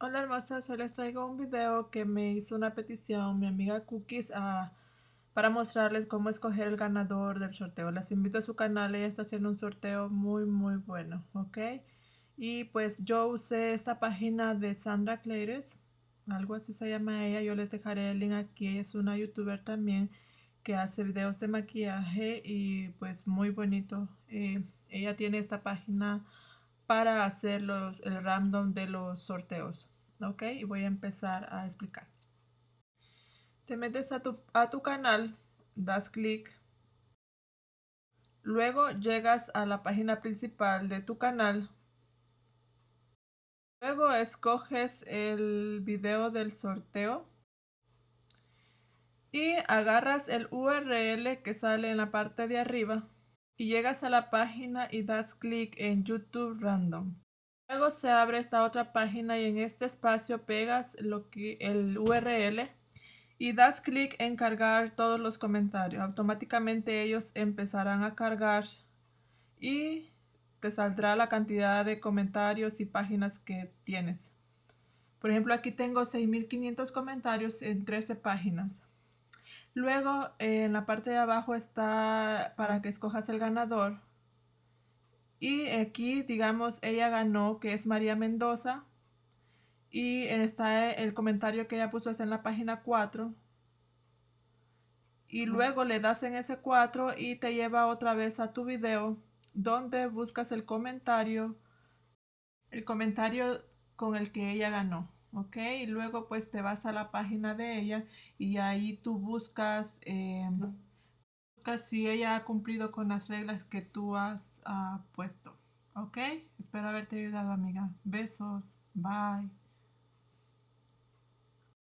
Hola hermosas, hoy les traigo un video que me hizo una petición mi amiga Cookies ah, para mostrarles cómo escoger el ganador del sorteo. Las invito a su canal, ella está haciendo un sorteo muy muy bueno, ¿ok? Y pues yo usé esta página de Sandra Claires, algo así se llama ella, yo les dejaré el link aquí, es una youtuber también que hace videos de maquillaje y pues muy bonito. Eh, ella tiene esta página para hacer el random de los sorteos. ¿Ok? Y voy a empezar a explicar. Te metes a tu, a tu canal, das clic. Luego llegas a la página principal de tu canal. Luego escoges el video del sorteo y agarras el URL que sale en la parte de arriba y llegas a la página y das clic en YouTube Random. Luego se abre esta otra página y en este espacio pegas lo que, el URL y das clic en cargar todos los comentarios. Automáticamente ellos empezarán a cargar y te saldrá la cantidad de comentarios y páginas que tienes. Por ejemplo, aquí tengo 6.500 comentarios en 13 páginas. Luego, en la parte de abajo está para que escojas el ganador. Y aquí, digamos, ella ganó, que es María Mendoza. Y está el comentario que ella puso está en la página 4. Y luego le das en ese 4 y te lleva otra vez a tu video donde buscas el comentario, el comentario con el que ella ganó. ¿ok? Y luego pues te vas a la página de ella y ahí tú buscas, eh, buscas si ella ha cumplido con las reglas que tú has ah, puesto, ¿ok? Espero haberte ayudado amiga. Besos, bye.